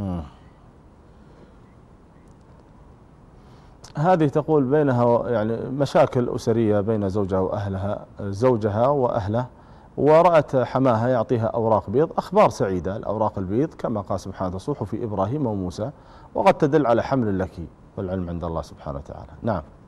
آه. هذه تقول بينها يعني مشاكل أسرية بين زوجها وأهلها زوجها وأهله ورأت حماها يعطيها أوراق بيض أخبار سعيدة الأوراق البيض كما قال سبحانه صحف إبراهيم وموسى وقد تدل على حمل لك والعلم عند الله سبحانه وتعالى نعم